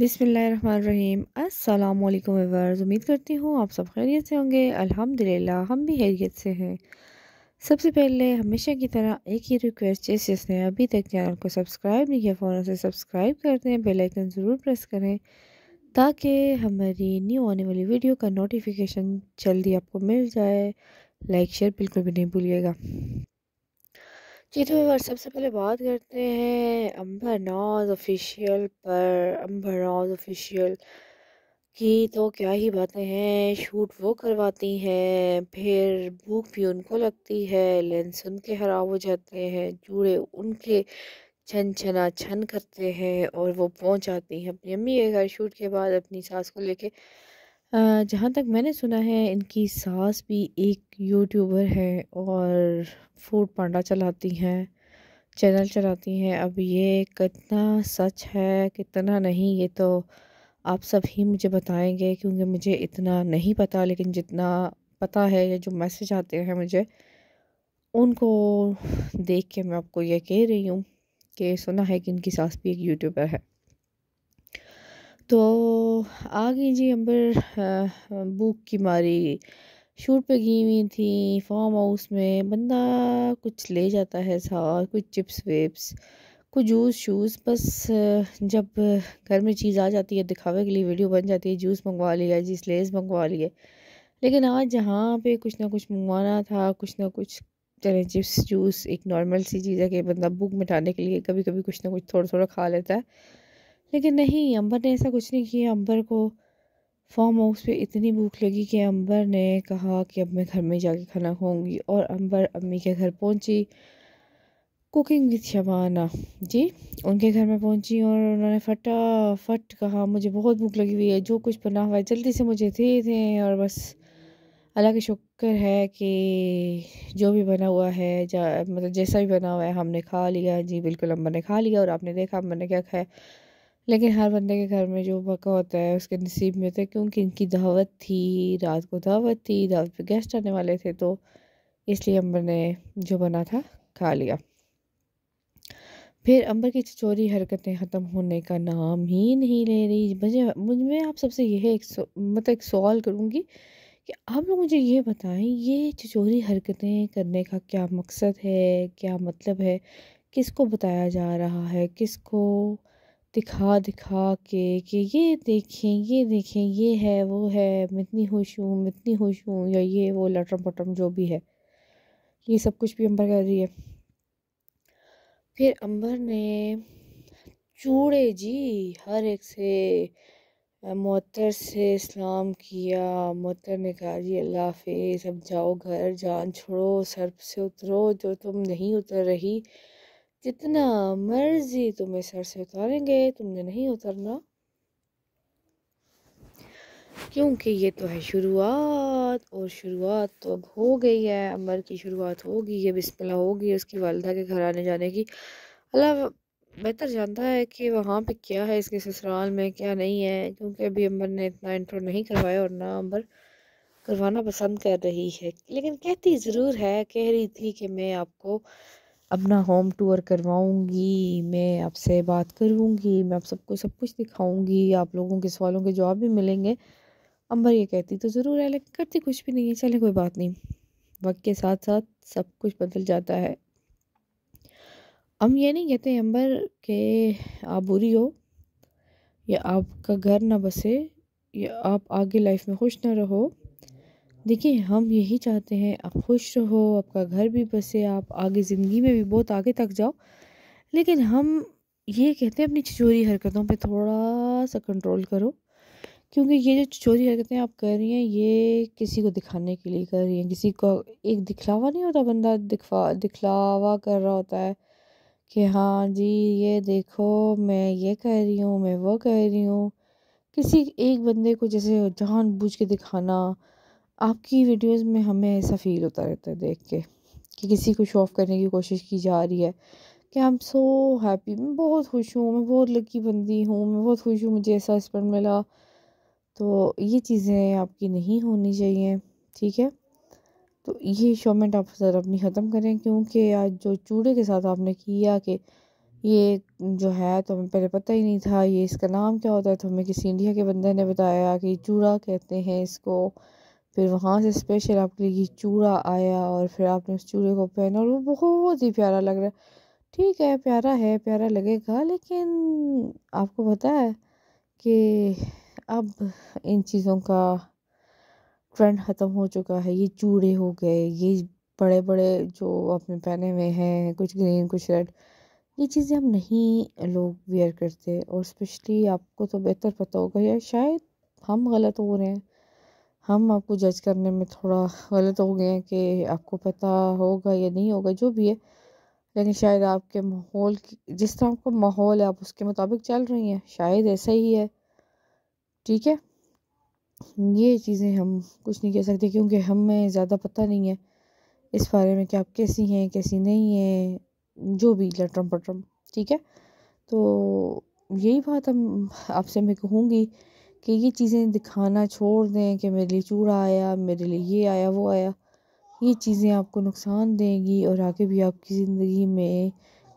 बिसमीम अल्लाम वर्स उम्मीद करती हूँ आप सब खैरियत से होंगे अल्हम्दुलिल्लाह हम भी खैरियत से हैं सबसे पहले हमेशा की तरह एक ही रिक्वेस्ट जिस जिसने अभी तक चैनल को सब्सक्राइब नहीं किया फ़ौरन से सब्सक्राइब कर दें बेल आइकन ज़रूर प्रेस करें ताकि हमारी न्यू आने वाली वीडियो का नोटिफिकेशन जल्दी आपको मिल जाए लाइक शेयर बिल्कुल भी नहीं भूलिएगा जी तो और सबसे पहले बात करते हैं अम्बर नाज ऑफिशियल पर अम्बर नाज ऑफिशियल की तो क्या ही बातें हैं शूट वो करवाती हैं फिर भूख भी उनको लगती है लेंस उनके खराब हो जाते हैं जूड़े उनके छन छना छन करते हैं और वो पहुंच जाती हैं अपनी अम्मी के घर शूट के बाद अपनी सास को लेके जहाँ तक मैंने सुना है इनकी सास भी एक यूट्यूबर है और फूड पांडा चलाती हैं चैनल चलाती हैं अब ये कितना सच है कितना नहीं ये तो आप सब ही मुझे बताएंगे क्योंकि मुझे इतना नहीं पता लेकिन जितना पता है या जो मैसेज आते हैं मुझे उनको देख के मैं आपको ये कह रही हूँ कि सुना है कि इनकी सास भी एक यूट्यूबर है तो आ गई जी अंबर भूख की मारी शूट पे गई हुई थी फार्म हाउस में बंदा कुछ ले जाता है साथ कुछ चिप्स वेप्स कुछ जूस शूस बस जब घर में चीज़ आ जाती है दिखावे के लिए वीडियो बन जाती है जूस मंगवा लिया जी स्लेस मंगवा लिए लेकिन आज जहाँ पे कुछ ना कुछ मंगवाना था कुछ ना कुछ चले चिप्स जूस एक नॉर्मल सी चीज़ है कि बंदा भूख मिटाने के लिए कभी कभी कुछ ना कुछ थोड़ा थोड़ा खा लेता है लेकिन नहीं अंबर ने ऐसा कुछ नहीं किया अंबर को फार्म हाउस पे इतनी भूख लगी कि अंबर ने कहा कि अब मैं घर में जाके खाना खाऊंगी और अंबर अम्मी के घर पहुंची कुकिंग विद शबाना जी उनके घर में पहुंची और उन्होंने फटाफट कहा मुझे बहुत भूख लगी हुई है जो कुछ बना हुआ है जल्दी से मुझे दे दें और बस अल्लाह का शुक्र है कि जो भी बना हुआ है जा मतलब जैसा भी बना हुआ है हमने खा लिया जी बिल्कुल अंबर ने खा लिया और आपने देखा अंबर ने क्या खाया लेकिन हर बंदे के घर में जो पका होता है उसके नसीब में होता है क्योंकि इनकी दावत थी रात को दावत थी दावत पे गेस्ट आने वाले थे तो इसलिए अंबर ने जो बना था खा लिया फिर अंबर की चोरी हरकतें ख़त्म होने का नाम ही नहीं ले रही मुझे मैं आप सबसे यह एक मतलब एक सवाल करूँगी कि आप लोग मुझे ये बताएं ये चोरी हरकतें करने का क्या मकसद है क्या मतलब है किसको बताया जा रहा है किसको दिखा दिखा के कि ये देखें ये देखें ये है वो है मैं इतनी खुश हूँ मैं इतनी खुश हूँ या ये वो लटरम पटरम जो भी है ये सब कुछ भी अंबर कर रही है फिर अंबर ने चूड़े जी हर एक से मोतर से इस्लाम किया मोतर ने कहा जी अल्लाह हाफि अब जाओ घर जान छोड़ो सर से उतरो जो तुम नहीं उतर रही जितना मर्जी तुम्हें सर से उतारेंगे तुमने नहीं उतरना क्योंकि ये तो है शुरुआत और शुरुआत तो अब हो गई है अमर की शुरुआत होगी ये बिस्मिल्लाह होगी उसकी वालदा के घर आने जाने की अल्लाह बेहतर जानता है कि वहाँ पे क्या है इसके ससुराल में क्या नहीं है क्योंकि अभी अमर ने इतना इंट्रो नहीं करवाया और ना अम्बर करवाना पसंद कर रही है लेकिन कहती ज़रूर है कह रही थी कि मैं आपको अपना होम टूर करवाऊंगी मैं आपसे बात करूंगी मैं आप सबको सब कुछ दिखाऊंगी आप लोगों के सवालों के जवाब भी मिलेंगे अंबर ये कहती तो ज़रूर है लेकिन करती कुछ भी नहीं है चले कोई बात नहीं वक्त के साथ साथ सब कुछ बदल जाता है हम ये नहीं कहते अंबर के आप बुरी हो या आपका घर ना बसे या आप आगे लाइफ में खुश ना रहो देखिए हम यही चाहते हैं आप खुश रहो आपका घर भी बसे आप आगे ज़िंदगी में भी बहुत आगे तक जाओ लेकिन हम ये कहते हैं अपनी चोरी हरकतों पे थोड़ा सा कंट्रोल करो क्योंकि ये जो चोरी हरकतें आप कर रही हैं ये किसी को दिखाने के लिए कर रही हैं किसी को एक दिखलावा नहीं होता बंदा दिखवा दिखलावा कर रहा होता है कि हाँ जी ये देखो मैं ये कह रही हूँ मैं वो कह रही हूँ किसी एक बंदे को जैसे जान बूझ के दिखाना आपकी वीडियोस में हमें ऐसा फ़ील होता रहता है देख के कि किसी को शो ऑफ़ करने की कोशिश की जा रही है कि आई एम सो हैप्पी मैं बहुत खुश हूँ मैं बहुत लकी बंदी हूँ मैं बहुत खुश हूँ मुझे ऐसा हस्बैंड मिला तो ये चीज़ें आपकी नहीं होनी चाहिए ठीक है तो ये शोमेंट आप सर अपनी ख़त्म करें क्योंकि आज जो चूड़े के साथ आपने किया कि ये जो है तो हमें पहले पता ही नहीं था ये इसका नाम क्या होता है तो हमें किसी इंडिया के बंदे ने बताया कि चूड़ा कहते हैं इसको फिर वहाँ से स्पेशल आपके लिए चूड़ा आया और फिर आपने उस चूड़े को पहना और वो बहुत ही प्यारा लग रहा है ठीक है प्यारा है प्यारा लगेगा लेकिन आपको पता है कि अब इन चीज़ों का ट्रेंड ख़त्म हो चुका है ये चूड़े हो गए ये बड़े बड़े जो आपने पहने हुए हैं कुछ ग्रीन कुछ रेड ये चीज़ें हम नहीं लोग वेयर करते और स्पेशली आपको तो बेहतर पता होगा या शायद हम गलत हो रहे हैं हम आपको जज करने में थोड़ा गलत हो गए हैं कि आपको पता होगा या नहीं होगा जो भी है लेकिन शायद आपके माहौल जिस तरह आपका माहौल है आप उसके मुताबिक चल रही हैं शायद ऐसा ही है ठीक है ये चीज़ें हम कुछ नहीं कह सकते क्योंकि हमें ज़्यादा पता नहीं है इस बारे में कि आप कैसी हैं कैसी नहीं हैं जो भी लटरम पटरम ठीक है तो यही बात हम आपसे मैं कहूँगी कि ये चीज़ें दिखाना छोड़ दें कि मेरे लिए चूड़ा आया मेरे लिए ये आया वो आया ये चीज़ें आपको नुकसान देंगी और आगे भी आपकी ज़िंदगी में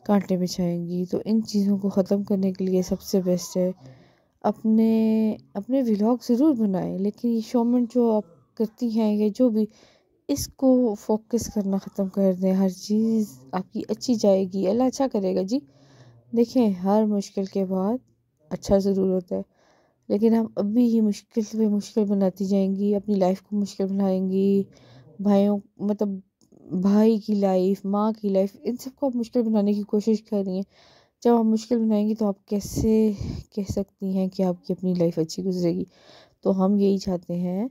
कांटे बिछाएंगी तो इन चीज़ों को ख़त्म करने के लिए सबसे बेस्ट है अपने अपने व्लॉग ज़रूर बनाएं लेकिन ये शोमेंट जो आप करती हैं या जो भी इसको फोकस करना ख़त्म कर दें हर चीज़ आपकी अच्छी जाएगी अल्लाह अच्छा करेगा जी देखें हर मुश्किल के बाद अच्छा ज़रूर होता है लेकिन हम अभी ही मुश्किल से मुश्किल बनाती जाएंगी अपनी लाइफ़ को मुश्किल बनाएंगी भाइयों मतलब भाई की लाइफ माँ की लाइफ इन सबको आप मुश्किल बनाने की कोशिश कर रही हैं जब आप मुश्किल बनाएंगी तो आप कैसे कह सकती हैं कि आपकी अपनी लाइफ अच्छी गुजरेगी तो हम यही चाहते हैं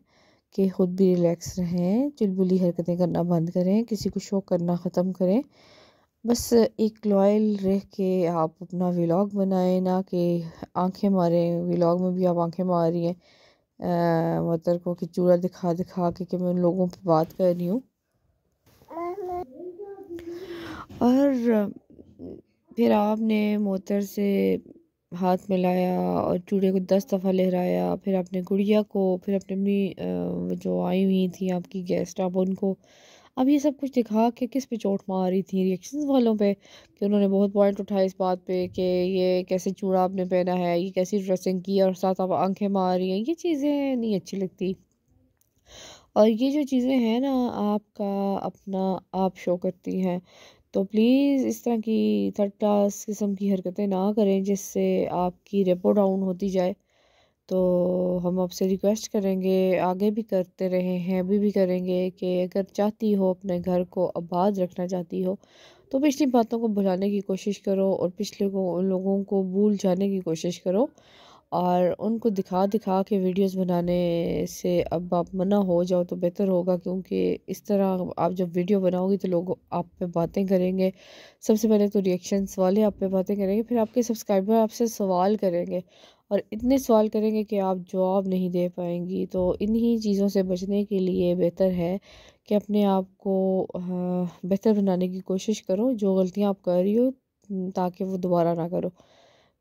कि ख़ुद भी रिलैक्स रहें चुलबुली हरकतें करना बंद करें किसी को शौक करना ख़त्म करें बस एक लॉयल रह के आप अपना व्लॉग बनाएं ना कि आंखें मारें व्लॉग में भी आप आंखें मार रही हैं मदर को कि चूड़ा दिखा दिखा के कि मैं उन लोगों पर बात कर रही हूँ और फिर आपने मोतर से हाथ मिलाया और चूड़े को दस दफ़ा लहराया फिर आपने गुड़िया को फिर अपने अपनी जो आई हुई थी आपकी गेस्ट आप उनको अब ये सब कुछ दिखा के किस पे चोट मार रही थी रिएक्शन वालों पे कि उन्होंने बहुत पॉइंट उठाए इस बात पे कि ये कैसे चूड़ा आपने पहना है ये कैसी ड्रेसिंग की और साथ आप आंखें मार रही हैं ये चीज़ें नहीं अच्छी लगती और ये जो चीज़ें हैं ना आपका अपना आप शो करती हैं तो प्लीज़ इस तरह की थर्ड क्लास किस्म की हरकतें ना करें जिससे आपकी रेपो डाउन होती जाए तो हम आपसे रिक्वेस्ट करेंगे आगे भी करते रहे हैं अभी भी करेंगे कि अगर चाहती हो अपने घर को आबाद रखना चाहती हो तो पिछली बातों को भुलाने की कोशिश करो और पिछले को उन लोगों को भूल जाने की कोशिश करो और उनको दिखा दिखा के वीडियोस बनाने से अब आप मना हो जाओ तो बेहतर होगा क्योंकि इस तरह आप जब वीडियो बनाओगी तो लोग आप पे बातें करेंगे सबसे पहले तो रिएक्शंस वाले आप पे बातें करेंगे फिर आपके सब्सक्राइबर आपसे सवाल करेंगे और इतने सवाल करेंगे कि आप जवाब नहीं दे पाएंगी तो इन्हीं चीज़ों से बचने के लिए बेहतर है कि अपने आप को हाँ, बेहतर बनाने की कोशिश करो जो गलतियाँ आप कर रही हो ताकि वो दोबारा ना करो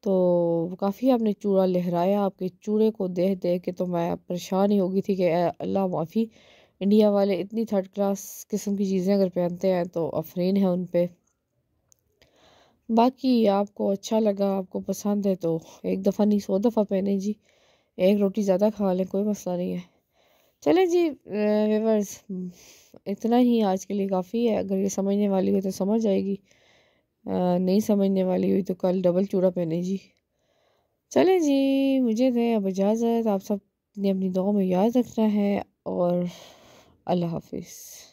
तो काफ़ी आपने चूड़ा लहराया आपके चूड़े को देख देख के तो मैं परेशान ही होगी थी कि अल्लाह माफ़ी इंडिया वाले इतनी थर्ड क्लास किस्म की चीज़ें अगर पहनते हैं तो अफरीन है उन पर बाकी आपको अच्छा लगा आपको पसंद है तो एक दफ़ा नहीं सौ दफ़ा पहने जी एक रोटी ज़्यादा खा लें कोई मसला नहीं है चलें जी वेवर्स इतना ही आज के लिए काफ़ी है अगर ये समझने वाली हो तो समझ आएगी नहीं समझने वाली हुई तो कल डबल चूड़ा पहने जी चले जी मुझे दें अब इजाज़त आप सब ने अपनी दुआ में याद रखना है और अल्लाह हाफिज़